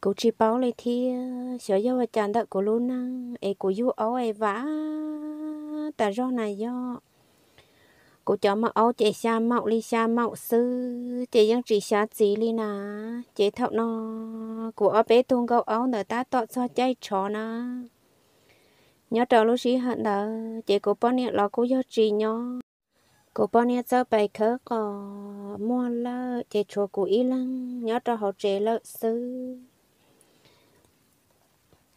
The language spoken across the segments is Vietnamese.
cô chỉ bảo lấy thi, sợ do và chàng đã cô luôn á ờ, ai cô yêu áo ai vã ta do này do cô cho mà áo chị xa mạo li xa mạo sư chị dân chỉ xa gì li nà chị thọ nó cô ở bé tuôn câu áo nữa ta tọt cho chay chó nà nhớ trò lúc sĩ hận đó chị cô bao nhiêu lo cô do chị nhớ cô bao nhiêu giờ bài khớ có mua lơ chị chùa cô ý lăng nhớ trò họ trẻ lợ sư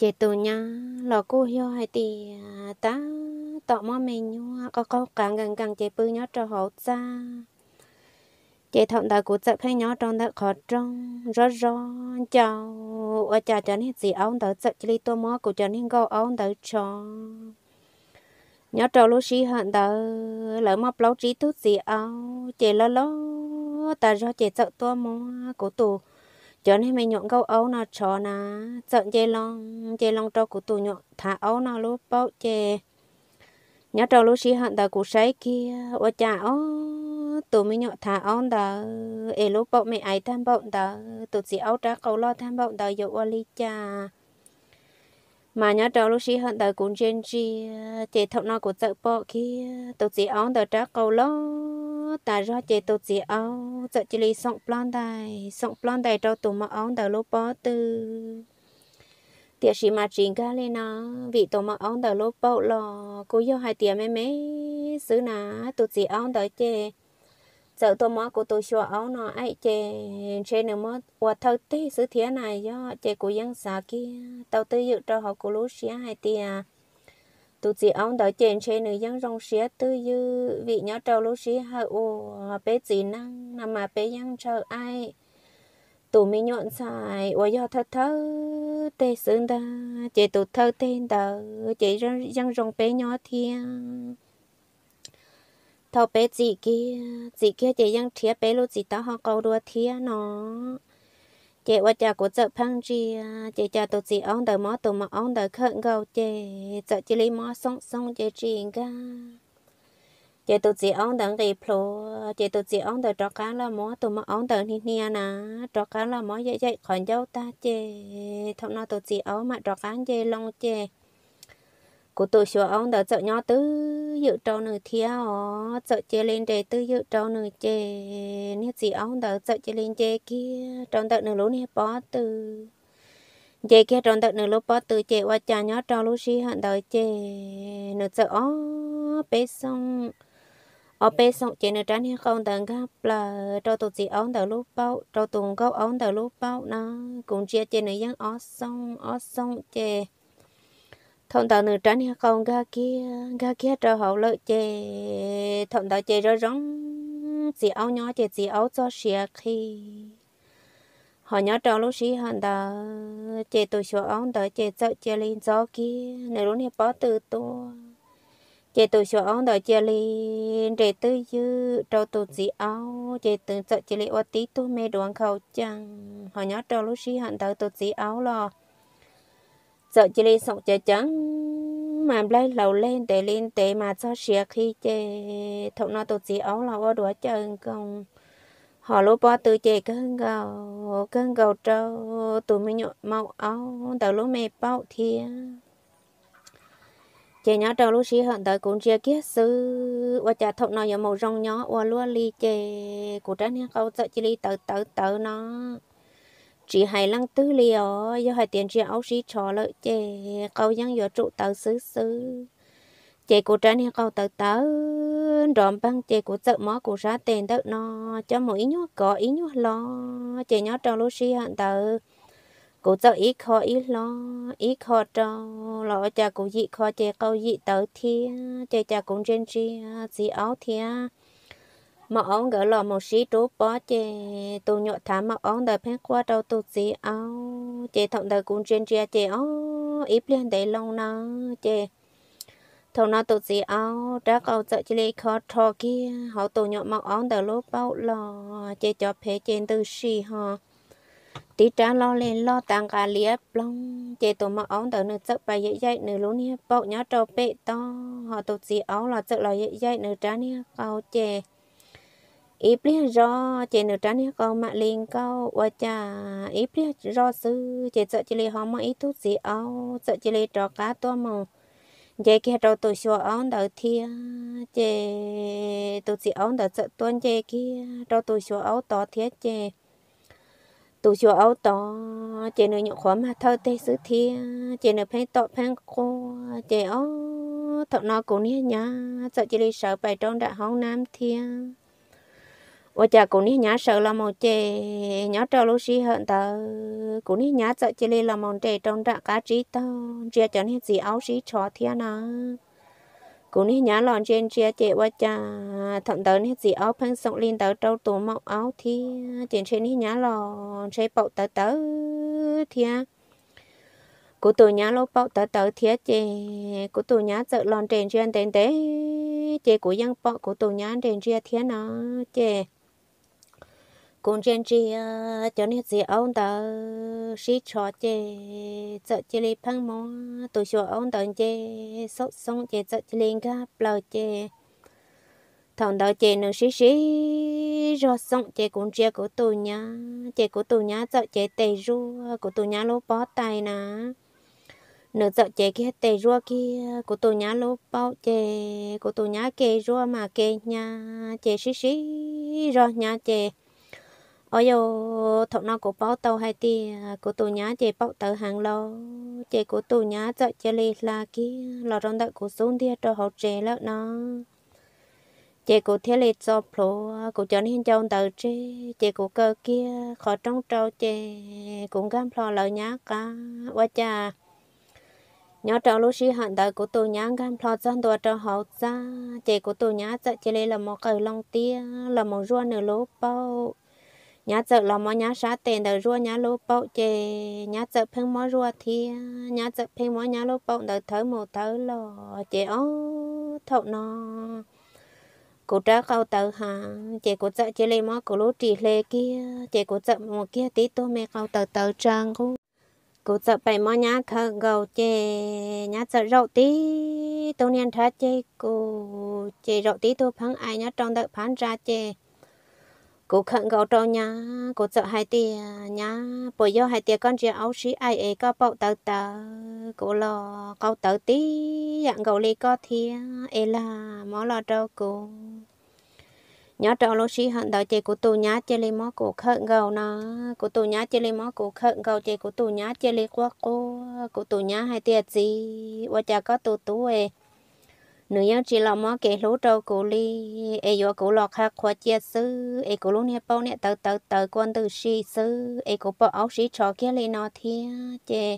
chế tù nha lò cô hiếu hay thì à, ta tọ mò mình nhua à, có có càng gần càng chế bự nhau cho hậu ra chế thọn đã cố chấp hay nhau trong đã khó trong rõ rõ chào ở chả cho nên gì ông đã chấp chỉ tôi mò của cho nên câu ông đã cho nhó trâu lúa xí hận đã lỡ mập lấu trí tốt gì ông chế lo lo ta do chế sợ tôi mò của tù cho nên mình nhọn câu ấu nó cho nó giận chê long chê long trâu của tụi nhọn thả ấu nó lúc bao chê nhớ trâu lúc xí hận ta của sấy kia ô chả ô tụi mình nhọn thả ấu ta ê lúc bao mẹ ấy tham bọng ta tụi xí ấu trá câu lo tham bọng ta dụ ô ly cha mà nhớ đầu lúc xí hận đời cũng trên chi chế thọ nó của sợ bỏ khi tổ chỉ áo đời trả cầu lo ta ra chế tổ chỉ áo sợ chỉ lì sọng plan tài sọng plan tài cho tụi mà áo đời lúc bỏ từ tiệc sĩ mà chính ga lên nó vì tụi mà áo đời lúc bỏ lo cô yêu hai tiệc mẹ mẹ xứ nà tổ chỉ áo đời chế sợ tôi mất của tôi xua áo nó ấy chè chè nữa mất và thâu tê sứ thế này do chè của dân xã kia tao tư dự cho họ của lúa xía hai tia à. tụ chỉ ông đã chèn chè nữ dân rong xía tư dự vị nhớ trâu lúa xía hai ô bé chỉ năng nằm mà bé dân chờ ai tụ mi nhọn xài và do thơ thơ tê sương ta chè tụ thơ tên tờ chè dân rong bé nhỏ thiên thâu bé chị kia chị kia chị ยังเทีย bé ลูก chị ta họ câu đua thiê nó chị qua cha của chợ phăng chị chị cha tụi chị ông đời mó tụi mà ông đời khẩn gầu chị chợ chị lấy mó song song chị chị ga chị tụi chị ông đời gì plu chị tụi chị ông đời trọ cá là mó tụi mà ông đời ni nia nà trọ cá là mó dậy dậy khỏi dâu ta chị thằng nào tụi chị ông mà trọ cá chị long chị cô tôi xua ông đã sợ nhau tư dự trâu nửa theo sợ chê lên đề tư dự trâu nửa chê nếp gì ông đã sợ chê lên chê kia trong tận nửa lúa nếp bỏ tư, chê kia trong tận nửa lúa bỏ tư chê qua cha nhó trâu lúa xí hận đời chê nửa sợ ó bế xong ở bế sông chê nửa trán hay không tận gặp là trâu tụt gì ông đã lúc bao trâu tùng gấu ông đã lúc bao nó cũng chia chê nửa dân ó sông ó sông chê thông tàu nửa trái nha con ga kia ga kia cho hậu lợi chê thông tàu chê rồi rong chỉ áo nhỏ chê chỉ áo cho xìa khi họ nhỏ trâu lúc xí hàn đó chê tôi sửa áo đó chê sợ chê lên gió kia này lúc này bỏ tử tôi chê tôi sửa áo đó chê lên để tư dư trâu tôi chỉ áo chê từng sợ chê lên ô tí tôi mê đoàn khẩu chăng họ nhỏ trâu lúc xí hàn đó tôi chỉ áo lo sợ chỉ lên sọc chơi trắng mà lấy lầu lên để lên để mà cho xìa khi chơi thọ nó tổ chỉ áo lầu ở đuổi chân công họ lúa bò từ chơi cơn gầu cơn gầu trâu tụi mình nhộn màu áo tàu lúa mẹ bao thia chè nhỏ trâu lúa xí hận tới cũng chia kiết sư và chả thọ nó giờ màu rong nhỏ và lúa ly chè của trái nè câu sợ chỉ ly tớ tớ tớ nó chỉ hai lăng tư liều do hai tiền chỉ áo sĩ trò lợi chè câu dân do trụ tàu xứ xứ chè của trái này câu tàu tàu đòn băng chè của sợ mó của ra tiền tự nó cho mỗi ý nhúa có ý nhúa lo chè nhó trò lô sĩ hạn tàu cụ sợ ý khó ý lo ý khó trò lo cha cụ dị kho chè câu dị tàu thia chè cha cũng trên chia dị áo thia mà ông gỡ lò một xí trú bó chê tu nhọ thả mà ông đợi phép qua đâu tu xí áo chê thọng đợi cũng trên chia chê ó ít liên đấy long nó chê thằng nó tu xí áo đã cầu sợ chê lê khó thò kia họ tu nhọ mà ông đợi lố bao lò chê cho phê trên tư xì họ tí trả lo lên lo tàng cả liếp long chê tu mà ông đợi nửa sợ bài dễ dậy nửa lún nha bọc nhá trâu bệ to họ tu xí áo là sợ là dễ dậy nửa trả nha cầu chê ipli ro che nửa trán có mà liền câu và cha ipli ro sư che sợ chỉ li họ mà ít tu sĩ ao sợ chỉ li trò cá tua mồ che kia trò tu sửa ao đầu thia che tu sĩ ao đầu sợ tuân che kia trò tu sửa ao to thiết che tu sửa ao to che nửa nhộng khó mà thơ tê sứ thia che nửa phen tọ phen cô che ao thọ nó cũng nhá sợ chỉ li sợ bài trong đại hóng nam thia ô chả cũng ní nhá sợ là một chè nhá trâu lúc xí hận tờ cũng ní nhá sợ chỉ là một chè trong trạng cá trí tờ chia cho nên gì áo gì chó thiên nó cũng ní nhá lòn trên chia chè ô chả thậm tờ nên gì áo phân sông linh tờ trâu tổ mộng áo thiên trên trên ní nhá lòn chơi bậu tờ tờ thiên cụ tù nhá lô bậu tờ tờ thiên chè cụ tù nhá sợ lòn trên chuyên tên tế chè của dân bậu cụ tù nhá trên chia thiên nó chè cùng trên chị ờ, cho nên chị ông ta sĩ cho chị cho chị lấy phăng mỏ tôi cho ông ta chị sốt sống chị cho chị lên gấp lâu chị thằng đó chị nó sĩ sĩ rồi sống chị cũng chị của tôi nhá chị của tôi nhá cho chị tề ru của tôi nhá lố bó tay nè nửa sợ chế kia tề rua kia của tôi nhá lô bao chế của tôi nhá kê rua mà kê nhà chế xí xí rồi nhà chế ôi yo thọ nó của bao tàu hay ti à, của tù nhá chế bao tàu hàng lo chế của tù nhá chợ chế lì là kí lò rong đợi của xuống thiệt cho họ chế lợ nó chế của thiết lì cho plo à, của cho nên trong tàu chế chế của cơ kia khó trong trâu chế cũng gam phò lợ nhá cả quá cha nhớ trâu lúc sĩ hạn đợi của tù nhá gam phò dân đùa cho họ ra chế của tù nhá chợ chế lì là một cờ long tia là một rua nửa lố bao nhà chợ là mò nhà sát tiền đời rua nhà lô bậu chè nhà chợ phăng mò rua thì nhà chợ phăng mò nhà lô bậu đời thở một thở lò chè ó thậu nó cô trả câu tờ hà chè cô chợ chè lê mò cô lô trì lê kia chè cô chợ một kia tí tô mẹ câu tờ tờ trang cô cô chợ bảy mò nhà thợ gầu chè nhà chợ rậu tí tô niên thá chè cô chè rậu tí tô phăng ai nhà trong đợi phán ra chè cô khẩn cầu trâu nhà, cô sợ hai tia nhà, bây giờ hai tia con chưa áo sĩ ai ấy có bảo tờ tờ cô lo cầu tờ tí dạng gấu lì có thia ấy là mó lo cho cô nhớ trâu lo sĩ hận đầu chị của tù nhá chị lì mó cô khẩn gấu nó của tù nhá chị lì mó cô khẩn gấu chị của tù nhá chị lì quá cô của tù nhá hai tia gì qua chả có tù tú ấy nữ nhân chỉ là mò cái lỗ trâu cổ li ai yo cổ lọt ha khoa chia sư ai cổ lỗ nè bao nè tờ tờ tờ quan từ si sư ai cổ bao áo sĩ trò kia lên nó thiên chè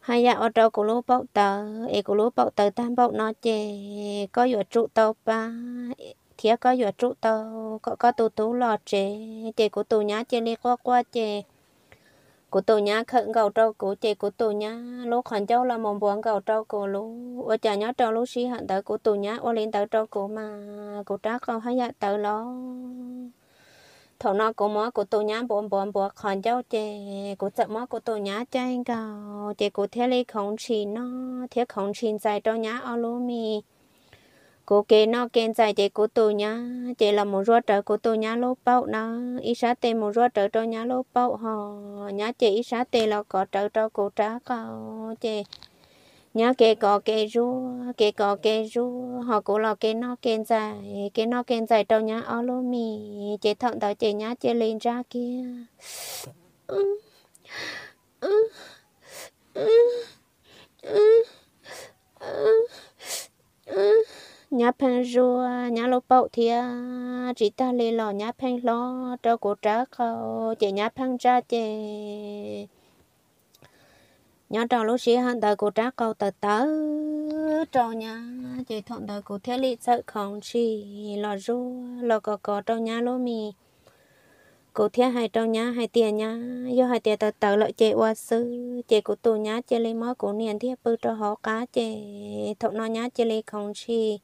hai ya ở trâu cổ lỗ bao tờ ai cổ lỗ bao tờ tam bao nó chè có yo trụ tàu ba thiệt có yo trụ tàu có có tù tù lọ chè chè cổ tù nhá chè đi qua qua chè cô tôi nhá khẩn gầu trâu cô chị cô tôi nhá lúc hẳn cháu là mong buồn gầu trâu cô lúc ở chả nhá trâu lúc xí hẳn tới cô tôi nhá ô lên tới trâu cô mà cô trác không hay dạ tới lo thầu nó cô mua cô tôi nhá buồn buồn buồn hẳn cháu chị cô sợ mua cô tôi nhá chơi gầu chị cô thế lấy không xin nó thế không xin dài trâu nhá ở lúa mi cô kê nó kê dài để cô tôi nhá để là một ruột trở cô tôi nhá lô bao nó ít sát tê một ruột trở cho nhá lô bao họ nhá chị ít sát tê là có trở cho cô trả cao chị nhá kê có kê ru kê có kê ru họ cũng là kê nó kê dài kê nó kê dài cho nhá ở lô mì chị thọn đó chị nhá chị lên ra kia ừ. Ừ nhà phèn rùa nhà lô bậu thì chỉ ta lì lò nhà phèn lo cho cô trá khâu chị nhà phèn ra chị nhà trò lúc xí hàn đời cô trá khâu tờ tớ trò nhà chị thuận đời cô thế lì sợ không chỉ lò rùa lò cò cò trò nhà lô mì cô thia hai trâu nhà hai tiền nhà do hai tiền tờ tớ lợi chè qua sư chè của tù nhà chè lấy mối của niên thiết bư cho họ cá chè thọ nó nhà chè lấy không chi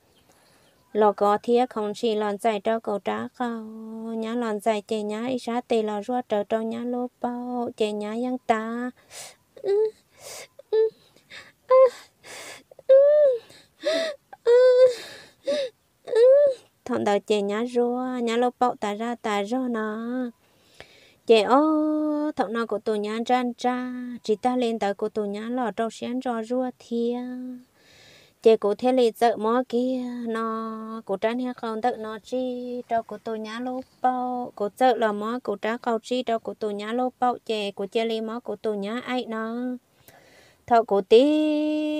lo có thiết không chỉ lòn dài trâu cầu trá khâu nhá lòn dài chè nhá ít sát tê lò ruột trở trâu nhá lô bao chè nhá yang ta thằng đầu chè nhá rua nhá lô bao ta ra ta rô nó chè ô thằng nào của tụi nhá ran ra chỉ ta lên tới của tụi nhá lò trâu xén rò rua thiêng chị cụ thế lì chợ mó kia nó cụ trái nha không tự nó chi cho cụ tôi nhá lô bao cụ chợ là mó cụ trái cầu chi cho cụ tôi nhá lô bao chị cụ chị lì mó cụ tôi nhá ai nó thọ cụ tí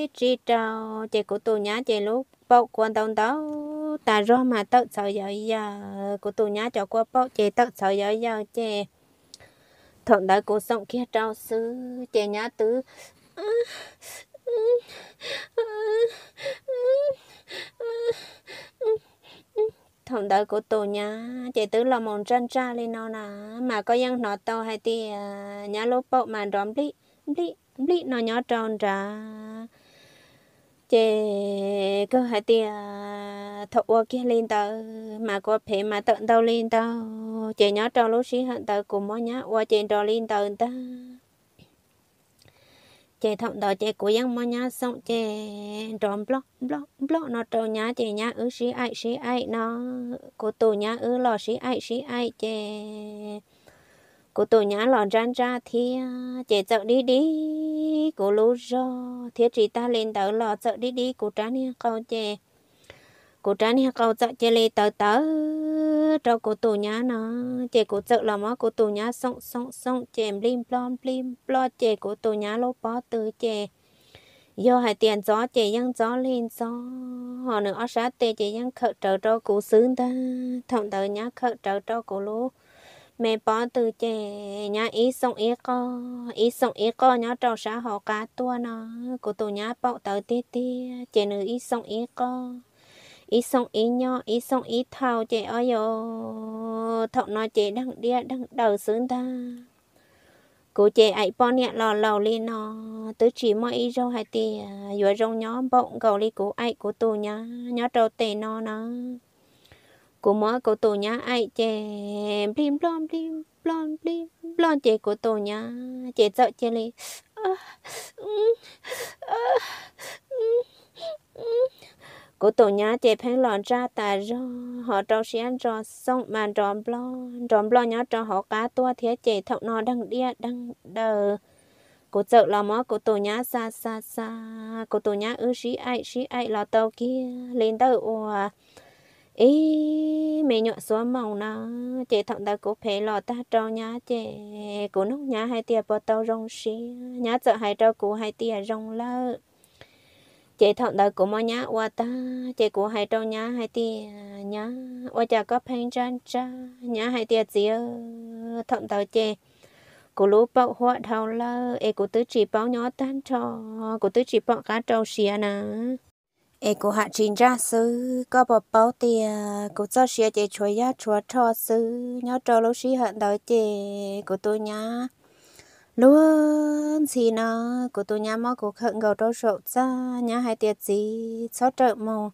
chi cho chị cụ tôi nhá chị lúc bao quan tâm đó ta rồi mà tự sợ giờ giờ cụ tôi nhá cho qua bao chị tự sợ giờ giờ chị thọ đã cụ sống kia trao sư chị nhá tứ thằng đỡ của tù nhá chị tứ là mòn chân tra lên nó nà mà có dân nó tàu hay thì à, nhà lô bộ mà đóm đi đi đi nó nhỏ tròn ra chị cứ hay thì à, thọ ô kia lên tàu mà có phải mà tận đâu lên tàu chị nhỏ tròn lúc xí hận tàu của mỗi nhá qua chị tròn lên tàu ta chị thầm đó chị cố gắng mà nhá xong chị tròn block block block nó trâu nhá chị nhá ứ xí ai xí ai nó cố tù nhá ứ lò xí ai xí ai chị cố tù nhá lò ran ra thì chị chợ đi đi cố lú rồi thiết chị ta lên tới lò chợ đi đi cố trán câu chị cô trái nha câu chợ chơi lê tớ tớ cho cô tù nhá nó chơi cô chợ là mà cô tù nhá sông sông sông chơi blim plom blim plo chơi cô tù nhá lô bó từ chơi do hai tiền gió gió lên gió họ nữa ở sát tê chị ยัง khở trở cho cô xứng ta thầm tớ nhá khở trở cho cô lú mẹ bỏ từ chị nhá ý sông ý co ý sông ý co nhá trâu xã họ cá tua nó cô tù nhá bọc tờ tê tê chị nữ ý sông ý co ý xong ý nho ý xong ý thao chị ơi yo thọ nói chị đang đia đang đầu sướng ta cô chị ấy bao nhiêu lò lò lên nó tứ chỉ mọi ý rau hai tì vừa rong nhó bỗng cầu đi cô ấy cô tù nhá nhó trâu tề nó nó cô mỏ cô tù nhá ấy chị blim blom blim blom blim blom chị cô tù nhá chị sợ chị đi cô tổ nhà chế phán lòn ra ta rô họ trâu xí ăn rò xong mà ròm lo ròm lo nhá cho họ cá tua thế chế thọc nó đăng đia đăng đờ cô chợ lò mó cô tổ nhà xa xa xa cô tổ nhà ư xí ai xí ai lò tàu kia lên tàu ủa ý mẹ nhọn xóa màu nó chị thọc ta cũng phải lo ta cho nhà chị cũng nóc nhà hai tia bò tàu rong xí nhà chợ hai trâu cũng hai tia rong lơ chế thọn đời của mọi nhá qua ta chế của hai trâu nhá hai tia nhá qua cha có phanh chân cha nhá hai tia gì ơ thọn đời chế cô lú bạo hoa thầu lơ e cô tứ chỉ bao nhỏ tan trò cô tứ chỉ bao cá trâu xìa nà e cô hạ trình ra sư có bọ bao tia cô cho xìa chế chuối ya chuối trò sư nhỏ trâu lú xí hận đời chế cô tôi nhá luôn xin nó của tôi nhà mò của khẩn gầu trâu sổ ra nhà hai tiệt gì xót trợ mồ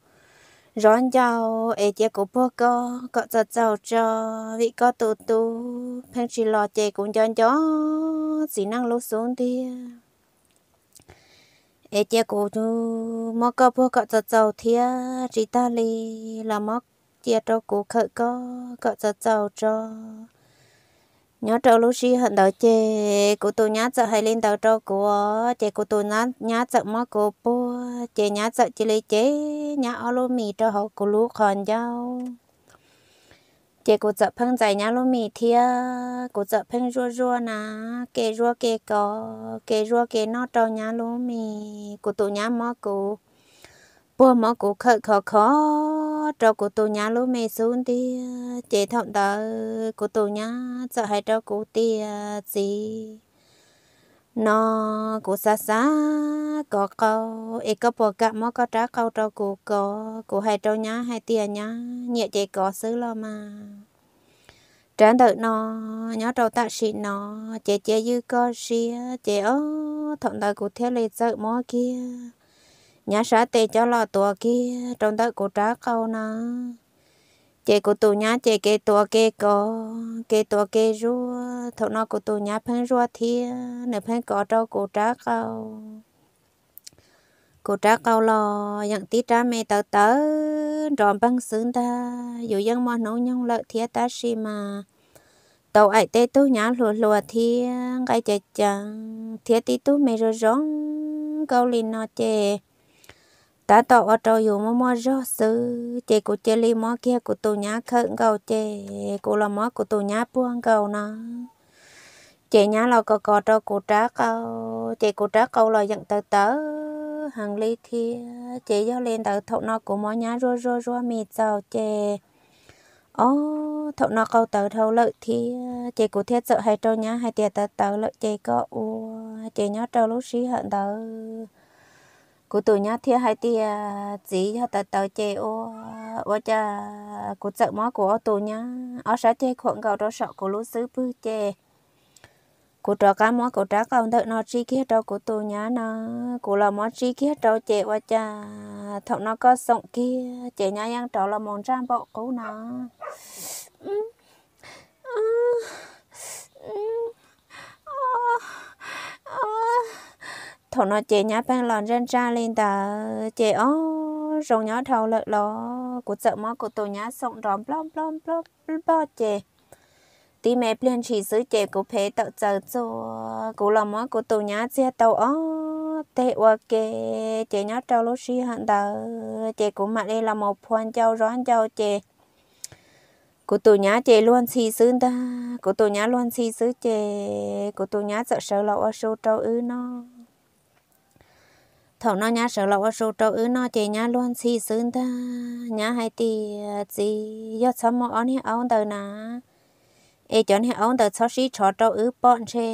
rón giàu ế chế của bố co có giật giàu cho vị có tù tụ phèn chỉ lò chè cũng giòn gió xin năng lúc xuống đi ế chế của chú mò co bố có giật giàu thia chỉ ta li là mò chia trâu của khởi có có giật giàu cho nhớ trâu lúc xí hận đầu chê cô tôi nhá sợ hay lên đầu trâu của chê cô tôi nhá nhá sợ mó cô bố chê nhá sợ chê lấy chê nhá ở lô mì cho họ cô lú còn nhau chê cô sợ phân giải nhá lô mì thia cô sợ phân rua rua nà kê rua kê có kê rua kê nó trâu nhá lô mì cô tôi nhá mó cô, bố mó cô khờ khó khó nó cho cô tôi nhá lúc mẹ xuống đi chế thọng đó cô tôi nhà sợ hay cho cô tì gì ờ, nó cô xa xa có câu ấy có bỏ cả mó có trả câu cho cô có cô hay cho nhá hay tiền nhá nhẹ chế có xứ lo mà trả đợi nó nhớ trâu tạ sĩ nó chế chế dư có xí chế ô thọng đó cô theo lấy sợ mà kia nhà xã tê cho lò tua kia trong đó cô trá câu nó chị của tù nhá chị kê tua kê có kê tua kê rúa thọ nó của tù nhá phân rúa thia nè phân cỏ trâu cô trá câu cô trá câu lò nhận tí trá mê tớ tớ rộm băng sướng ta dù dân mò nấu nhông lợi thia ta xì mà tàu ấy tê tu nhá lùa lùa thia ngay chạy chẳng thia tí tu mê rồi rong câu lì nó chè ta tỏ ở trâu dù mà mà rõ sư chị của chị li mà kia của tù nhá khẩn cầu chị của là mà của tù nhá buông cầu nó chị nhá là có có trâu của trá câu chị của trá câu là dặn tờ tớ hàng ly thì chị giao lên tờ thọ nọ của mó nhá rô rô rô mì giàu chị ô thọ nọ câu tờ thâu lợi thì chị của thiết sợ hai trâu nhá hai tiệt tờ tờ lợi chị có u chị nhá trâu lúc xí hận tờ cụ tôi nhá thiệt hai tia chỉ cho tao tao chơi ô ô cha cụ sợ mó của tôi nhá ở sẽ chơi khoảng gạo đó sợ của lũ xứ bư chơi cụ trò cá mó cụ trá cầu thợ nó chi kia đâu cụ tôi nhá nó cụ là mó chi kia đâu chơi ô cha thợ nó có sống kia chơi nhá yang trò là món trang bộ cụ nó thằng nó chế nhá bên lòn rên ra lên ta chế ó rồng nhá thầu lợi lo của chợ mó của tổ nhá sông rõm plom plom plom plom chế tí mẹ bên chỉ giữ chế của phê tạo chợ cho của lò mó của tổ nhá chia tàu ó tệ quá kê chế nhá trâu lô xí hận ta chế của mặt đây là một phuan châu rón châu chế của tổ nhá chè luôn xì xứ ta của tổ nhá luôn xì xứ chè của tổ nhá sợ sợ lậu ở sâu trâu ư nó thổ nó nhá sợ lậu số trâu ứ nó chè nhá luôn xì sướng ta nhá hay tì gì à, do sớm mà ông hiểu ông từ nà ê chọn hiểu ông từ sau khi chó trâu ứ bọn chè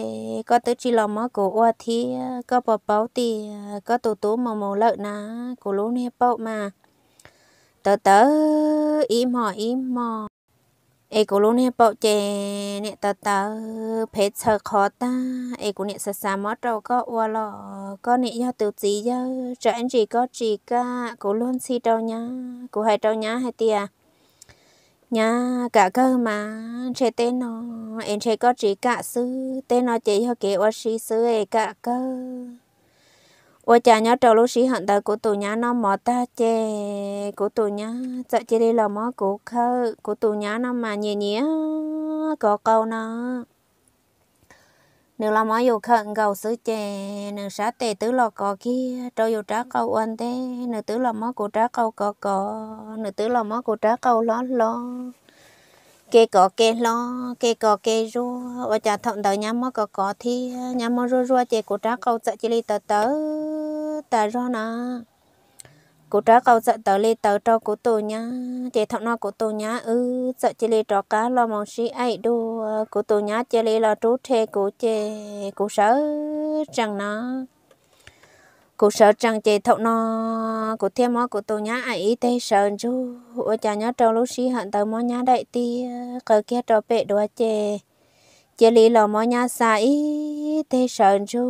có tới chỉ lòng mà cổ oa thì có bỏ báo tì à, có tù tú mà mồ lợn nà cổ lú nè bậu mà tớ tớ im mò im mò ai cũng luôn nè bảo chè nè tờ tờ phê sợ khó ta ai cũng nè sợ sợ mất đâu có qua lọ có nè do tự gì do cho anh có chị cả cũng luôn si đâu nhá cũng hay đâu nhá hay tia nhà cả cơ mà chế tên nó em chế có chị cả sư tên nó chỉ cho kế sĩ sư ấy cả cơ và nhớ trâu sĩ hận của nó mò ta chè của chê 古土鸟 sợ chê đi là mò của khơ của tù nhá nó mà nhẹ nhẹ có câu nó nếu là mò dù khẩn gầu sứ chè nếu xá tệ tứ lò có kia trâu dù trá câu ăn thế nếu tứ là mò của trá câu có có nếu tứ là mò của trá câu lo lo kê có kê lo kê có kê ru và chả thọn tới nhà mò có có thì nhà mò ru ru chè của trá câu sợ chê đi tớ tớ ta ra nà cô trả cầu sợ tờ lê tờ cho cô tổ nhá chị thọ nó cô tổ nhá ừ sợ chị lê trò cá lo mong sĩ ấy đu cô tổ nhá chị lê lo trú thê cô chê cô sợ chẳng nó cô sợ chẳng chị thọ nó cô thêm mó cô tổ nhá ấy tê sợ chú ôi cha nhá trâu lúc sĩ hận tờ mó nhá đại ti cờ kia trò bệ đùa chê chỉ lì lò mọi nhà sai thế sợ chú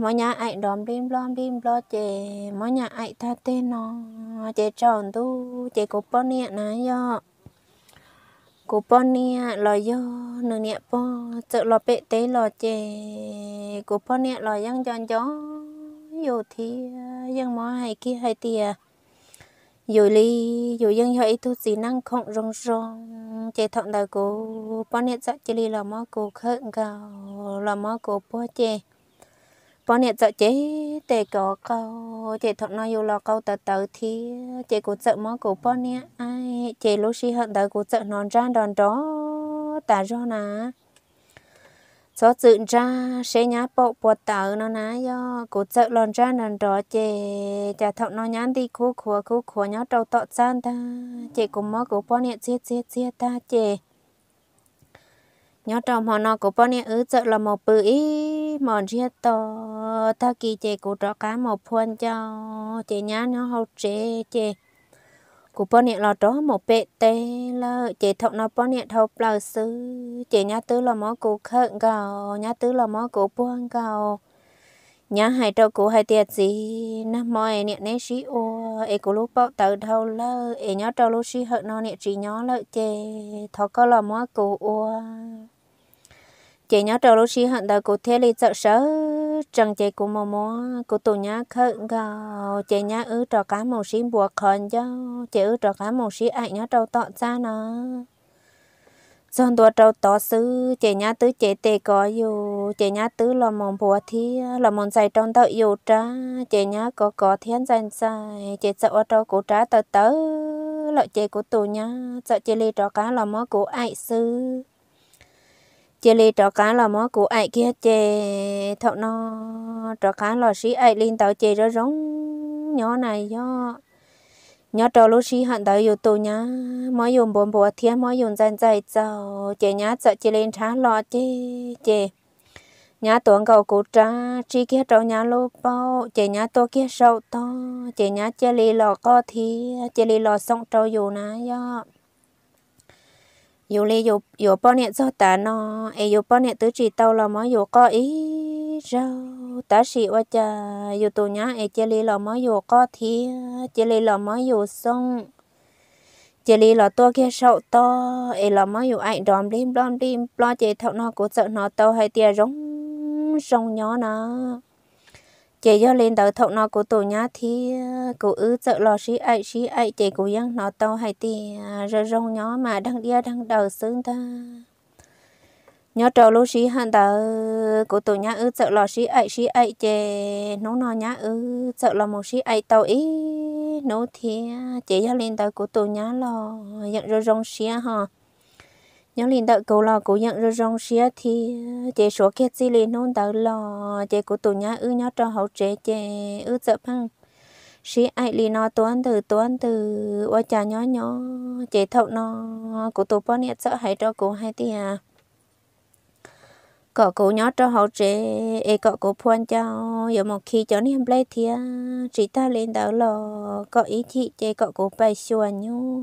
mọi nhà ai đom đêm lom đêm lo chè mọi nhà ai ta tê nó chè tròn tu chè cổ bò nè nè yo cổ bò nè lò yo nửa nè bò sợ lò bẹ tê lò chè cổ bò nè lò yang giòn gió yêu thì yang mọi hai kia hay tia dù li dù dân hay thu xí năng không rong rong chế thọn đời cô bao nhiêu sợ chế li là mò cô khẩn gào là mò cô bao chế bao nhiêu sợ chế tề có câu chế thọn nói dù là câu tờ tờ thì chế cô sợ mò cô bao nhiêu ai chế lúc xí hận đời cô sợ non ra đòn đó ta do nà số tự ra sẽ nhá bộ bộ tờ nó ná yo cụ trợ lòn ra nền đó chè chả thọ nó nhán đi khu khua khu khua nhá đầu tọ san ta chè cũng mơ cụ bao nhiêu chết chết chết ta chè nhá đầu họ nó cụ bao nhiêu ứ sợ là một bự ý mòn chia to ta kỳ chè cụ đó cá một phuôn cho chè nhá nó hậu chè chè cụ bao nè lo đó một bé tê là chị thọ nó bao nhiêu thọ là sư chị nhà tư là mó cụ khẩn gạo nhà tư là mó cụ buông gạo nhà hai trâu cụ hai tiệt gì nó mọi niệm nè sĩ ô ấy cụ lúc bảo tờ thâu lơ ấy nhớ trâu lúc sĩ hận nó nè chị nhớ lợ chị thọ có là mó cụ ô chị nhớ trâu lúc sĩ hận tờ cụ thế lý sợ sớ trần chị của mò mò của tụi nhá khơi gào chị nhá ứ trò cá màu xí bùa khẩn cho chị ứ trò cá màu xí ảnh nhá trâu tọt ra nó dọn đồ trâu tọt sư chị nhá tứ chị tề có dù chị nhá tứ là mòn bùa thi là mòn dài trong tợ dù trá chị nhá có có thiên dành dài chị sợ trâu của trá tờ tớ lợi chị của tụi nhá sợ chị ly trò cá là mó của ảnh sư chê lì trò cá là mó của ai kia chê thọ nó trò cá là sĩ ai lên tàu chê rồi giống nhỏ này do nhỏ trò lúc sĩ hạn tàu yêu tù nhá mó dùng bồn bùa thiên mó dùng dàn dày dầu chê nhá sợ chê lên trá lọ chê chê nhá tuần cầu cụ trá chi kia trò nhá lô bao chê nhá tô kia sâu to chê nhá chê lì lò có thì chê lì lò sông trâu dù ná do dù li dù dù bao nhiêu cho ta nó ai dù bao nhiêu tứ chỉ tao là mới dù có ý rau ta sĩ qua cha dù tụ nhá ai chơi li là mới dù có thì chơi li là mới dù xong chơi li là to kia sậu to ai là mới dù ai đom đim đom đim lo chơi thọ nó cũng sợ nó tao hay tia rong rong nhỏ nó chị do lên đầu thọ nó của tổ nhá thì ờ, cô ứ sợ lò xí ấy xí ấy chị cô dân nó to hay thì rơ ờ, rong nhó mà đang đia đang đầu xương ta nhớ trâu lú xí hàn ờ, tờ của tổ nhá ứ sợ lò xí ấy xí ấy chị nó nó nhá ứ sợ lò một xí ấy tàu ý nó thì chị do lên đầu của tổ nhá lò nhận rơ rong xí ha nhóm linh đạo cầu lo cố nhận rồi rong xía thì chế số kia chỉ lên nôn đạo lo chế của tụ nhá ư nhá cho hậu chế chế ư sợ phăng xí ai lì nó toán từ toán từ qua chả nhỏ nhỏ chế thậu nó của tụ bọn nhiêu sợ hãy cho cô hai tia cọ cô nhỏ cho hậu chế e cọ cô phun cho giờ một khi cho niềm lấy thì chị ta lên đạo lo cọ ý chị chế cọ cô bày xuân nhau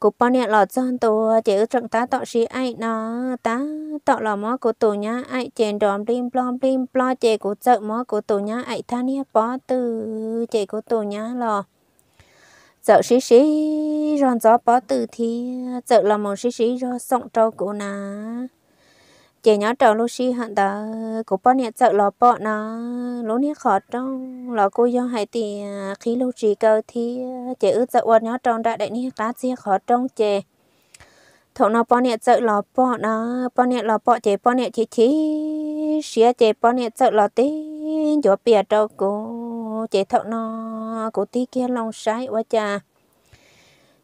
cô bao nhiêu lọ chân tổ chỉ trong ta tọt xí ai nó ta tọt lọ mó của tổ nhá ai chèn đòn blim blom blim blo chè của chợ mó của tổ nhá ai tha nia bó từ chè của tổ nhá lọ chợ xí xí ròn gió bó từ thì chợ là một xí xí rồi sọng trâu của nà chị nhớ trâu lô xí hẳn ta cô bỏ nhẹ sợ lò bỏ nó lô nhẹ khó trong lò cô do hai thì à, khi lúc xí cơ thì à, chị ư sợ quạt nhớ trong đã đại nhẹ cá xí khó trong chè thổ nó bỏ nhẹ sợ lò bỏ nó bỏ nhẹ lò bỏ chị bỏ nhẹ chỉ chí xía chị bỏ nhẹ sợ lò tí chỗ bìa trâu cô chị thổ nó cổ tí kia lòng sái quá cha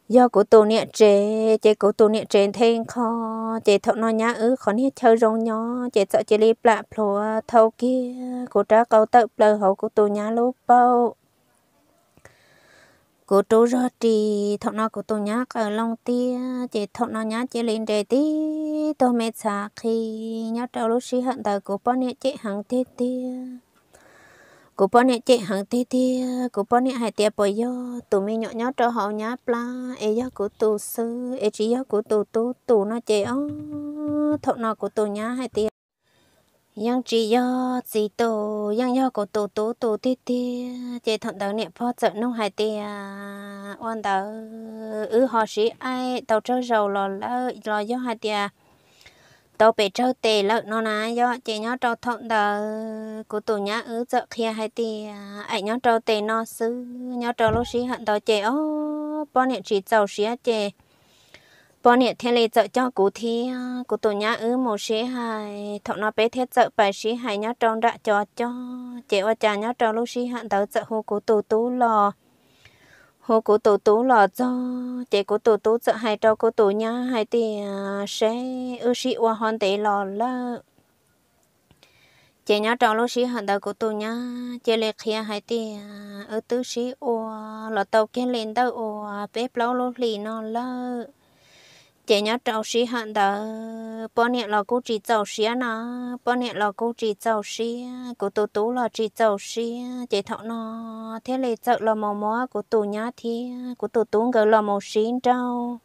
do của tôi nè chế chế của tôi nè chế thêm kho chế thọ nó nhá ứ khó nè chơi rong nhó chế sợ chế li plạ plua thâu kia của trả câu tự plơ hậu của tôi nhá lúc bao của tôi ra trì thọ nó của tôi nhá ở long tia chế thọ nó nhá chế lên đề tí tôi mệt xa khi nhá trâu lúc si hận đời của bao nè chế hằng tia tia cú bọn nè chị hàng tí tí cú bọn nè hai tiệp bởi yo tụi mình nhỏ nhỏ cho họ nhá pla ấy e yo cú tụ sư ấy e chỉ yo cú tụ tụ tụ nó chị ó thọ nó cú tụ nhá hai tiệp yang chỉ yo chỉ tụ yang yo cú tụ tụ tụ tí tí chị thọ đầu nè phó trợ nông hai tiệp quan đầu ư họ sĩ ai tàu giàu dầu lò lò yo hai tiệp tao bị trâu tề lợn nó ná do chị nhớ trâu thọn đờ của tù nhá ứ chợ kia hay tì à, ảnh nhớ trâu tề nó sư nhớ trâu lúc xí hận tao chị ô bọn nhện chỉ giàu xí chị bọn nhện thiên lì chợ cho cụ thi à, của tù nhá ứ một xí hay thọn nó bé thiết chợ bài xí hay nhớ trâu đã cho cho chị ô cha nhớ trâu lúc xí hận tao chợ hồ của tù tú lò hồ cô tổ tổ là cho chị cô tổ tổ sợ hai cho cô tổ nhá hai thì à, sẽ ưu sĩ hoa hòn tệ lò lơ chị nhá trong lúc sĩ hòn đầu cô tổ nhá chị lệ khía hai thì ở à, tứ sĩ hoa lọ tàu kia lên đâu hoa bếp lâu lúc lì nó lơ chị nhớ cháu sĩ hận đó bọn nhẹ là cô chỉ cháu sĩ nó bọn nhẹ là cô chỉ cháu sĩ cô tú tú là chỉ cháu sĩ chị thọ nó thế lệ trâu là màu mó cô tú nhá thì cô tú tú gọi là màu xin đâu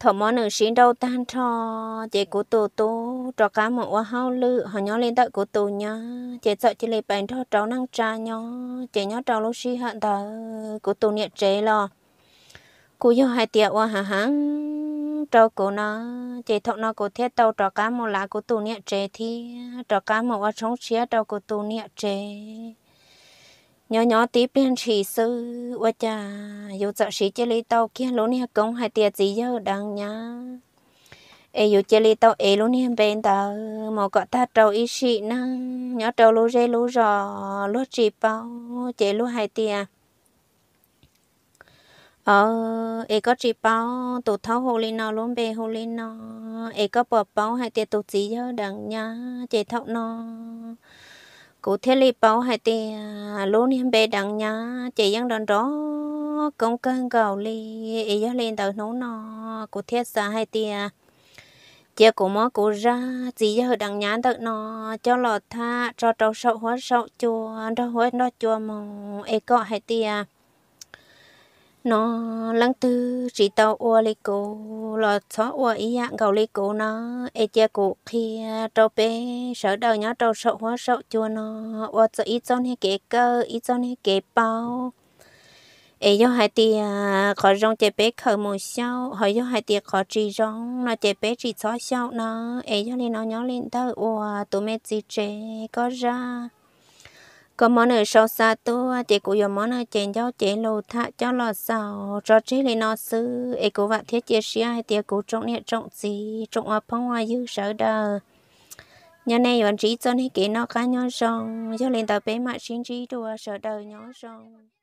thọ mó nữ xin đâu tan thọ chị cô tú tú trò cá mỏ hoa hao lự họ nhớ lên đợi cô tú nhá chị sợ chị lệ bánh cho cháu năng trà nhó chị nhớ cháu lúc sĩ hận đó cô tú nhẹ chế lo cô yêu hai tiệu hoa hà hăng trò cổ nó chỉ thọ nó cổ thiết tàu trò cá một lá cổ tù nhẹ chế thì trò cá một ở sống chia trò cổ tù nhẹ chế nhỏ nhỏ tí bên chỉ sư ôi cha dù sợ sĩ chơi lấy tàu kia lỗ nè công hai tiệt gì giờ đang nhá ấy dù chơi lấy tàu ấy lỗ nè bên tàu mà có ta trâu ý sĩ năng nhỏ trâu lỗ rê lỗ rò lỗ chỉ bao chế lỗ hai tiệt ờ e có chỉ bao tụ tháo hồ lên nó luôn bề hồ lên nó e có bỏ bao hay tiền tụ gì nhớ đằng nhá chế tháo nó cụ thế li bao hay tiền luôn hiểm bề đằng nhá chế dân đòn đó công cân cầu li e nhớ lên tàu nấu nó cụ thế xa hay tiền chia cụ mó cụ ra chỉ giờ đằng nhá tự nó cho lọ tha cho trâu sậu hóa sậu chua đó hóa nó chua mà e có hay tiền nó lăng tư chỉ tàu ua lì cô lò xó ua ý ạ gầu lì cô nó ê chia cô khi à, trâu bê sợ đầu nhá trâu sợ hóa sợ chua nó ua sợ ít cho nè kể cơ ít cho nè kể bao ê yo hai tì à, khó rong chế bê khờ mù sao hỏi yo hai tì khó trì rong nó chế bê trì xó sao nó ê yo lì nó nhó lên tao ua tụi mẹ chỉ chế có ra có món ở sau xa tu thì à? cũng dùng món ở trên giáo chị lù thạ cho lò xào cho chế lên nó sư ấy cũng vạn thiết chế sẻ hay tiệc cũng trộn nhẹ trọng gì trọng ở phong hoa dư sở đờ nhà này vẫn chỉ cho nên kỹ nó khá nhỏ rong cho lên tàu bé mà xin chỉ đùa sở đời nhỏ rong